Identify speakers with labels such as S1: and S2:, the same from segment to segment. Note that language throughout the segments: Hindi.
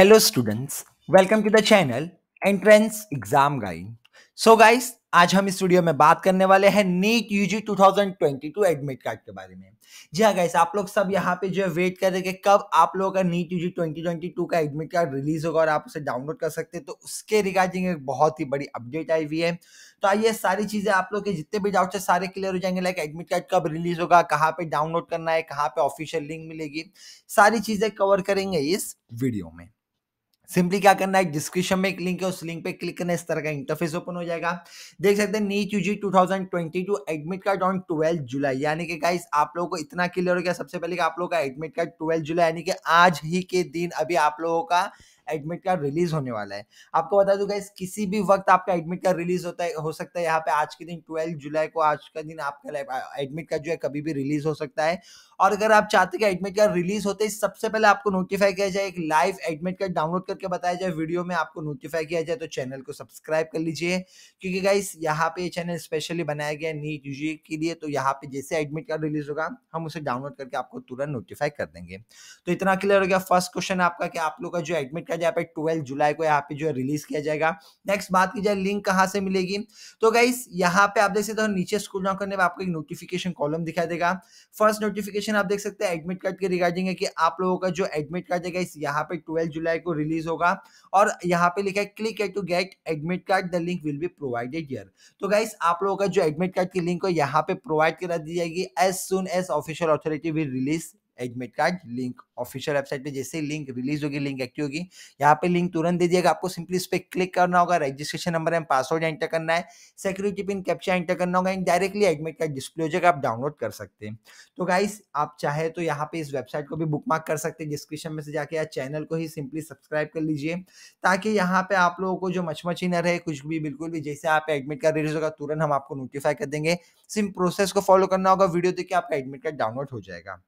S1: hello students welcome to the channel entrance exam guide so guys आज हम इस वीडियो में बात करने वाले हैं नीट यूजी 2022 एडमिट कार्ड के बारे में जी हाँ गाइस आप लोग सब यहाँ पे जो है वेट कर रहे कब आप लोगों का नीट यूजी 2022 का एडमिट कार्ड रिलीज होगा और आप उसे डाउनलोड कर सकते हैं तो उसके रिगार्डिंग एक बहुत ही बड़ी अपडेट आई हुई है तो आइए सारी चीज़ें आप लोग के जितने भी डाउट्स है सारे क्लियर हो जाएंगे लाइक एडमिट कार्ड कब रिलीज होगा कहाँ पे डाउनलोड करना है कहाँ पे ऑफिशियल लिंक मिलेगी सारी चीज़ें कवर करेंगे इस वीडियो में सिंपली क्या करना है डिस्क्रिप्शन में एक लिंक है उस लिंक पे क्लिक करना इस तरह का इंटरफेस ओपन हो जाएगा देख सकते हैं NEET UG 2022 admit card on 12 जुलाई यानी कि गाइस आप लोगों को इतना क्लियर हो गया सबसे पहले कि आप लोगों का एडमिट कार्ड 12 जुलाई यानी कि आज ही के दिन अभी आप लोगों का एडमिट कार्ड रिलीज होने वाला है आपको बता दूंगा इस किसी भी वक्त आपका एडमिट कार्ड रिलीज होता है हो सकता है यहाँ पे आज के दिन ट्वेल्व जुलाई को आज का दिन आपका एडमिट कार्ड जो है कभी भी रिलीज हो सकता है और अगर आप चाहते हैं कि एडमिट कार्ड रिलीज होते ही सबसे पहले आपको नोटिफाई किया जाए एक लाइव एडमिट कार्ड डाउनलोड करके बताया जाए वीडियो में आपको नोटिफाई किया जाए तो चैनल को सब्सक्राइब कर लीजिए क्योंकि गाइस यहाँ पे ये चैनल स्पेशली बनाया गया है नीट यूजी के लिए तो यहाँ पे जैसे एडमिट कार्ड रिलीज होगा हम उसे डाउनलोड करके आपको तुरंत नोटिफाई कर देंगे तो इतना क्लियर हो गया फर्स्ट क्वेश्चन आपका कि आप लोग का जो एडमिट कार्ड शायद यहाँ पे ट्वेल्व जुलाई को यहाँ पे जो है रिलीज किया जाएगा नेक्स्ट बात की जाए लिंक कहाँ से मिलेगी तो गाइस यहाँ पे आप देख सकते हो नीचे स्कूल डाउन करने में आपको एक नोटिफिकेशन कॉलम दिखाई देगा फर्स्ट नोटिफिकेशन आप देख सकते हैं एडमिट कार्ड के रिगार्डिंग है कि आप लोगों का जो एडमिट कार्ड है गाइस यहाँ पे ट्वेल्व जुलाई को रिलीज होगा और यहाँ पे लिखा है click here to get admit card the link will be provided here तो गाइस आप लोगों का जो एडमिट कार्ड की लिंक है यहाँ पे प्रोवाइड करा दी जाएगी as soon as official authority will release admit card link official website पे जैसे लिंक रिलीज होगी लिंक एक्टिव होगी यहाँ पे लिंक तुरंत दे दिएगा आपको सिंपली इस पर क्लिक करना होगा registration number and password enter करना है सिक्योरिटी पिन कैप्चा एंटर करना होगा and directly admit card display हो जाएगा आप डाउनलोड कर सकते हैं तो गाइस आप चाहे तो यहाँ पे इस वेबसाइट को भी बुक मार्क कर सकते हैं डिस्क्रिप्शन में से जाके या चैनल को ही सिंपली सब्सक्राइब कर लीजिए ताकि यहाँ पे आप लोगों को जो मचमची न रहे कुछ भी बिल्कुल भी जैसे आप एडमिट कार्ड रिलीज होगा तुरंत हम आपको नोटिफाई कर देंगे सिम प्रोसेस को फॉलो करना होगा वीडियो देखिए आपका एडमिट कार्ड डाउनलोड हो जाएगा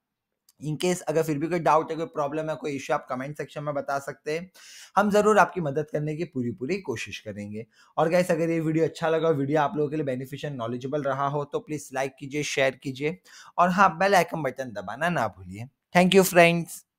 S1: इनकेस अगर फिर भी कोई डाउट है कोई प्रॉब्लम है कोई इश्यू आप कमेंट सेक्शन में बता सकते हैं हम ज़रूर आपकी मदद करने की पूरी पूरी कोशिश करेंगे और गैस अगर ये वीडियो अच्छा लगा वीडियो आप लोगों के लिए बेनिफिशियल नॉलेजेबल रहा हो तो प्लीज़ लाइक कीजिए शेयर कीजिए और हाँ बेल आइकन बटन दबाना ना भूलिए थैंक यू फ्रेंड्स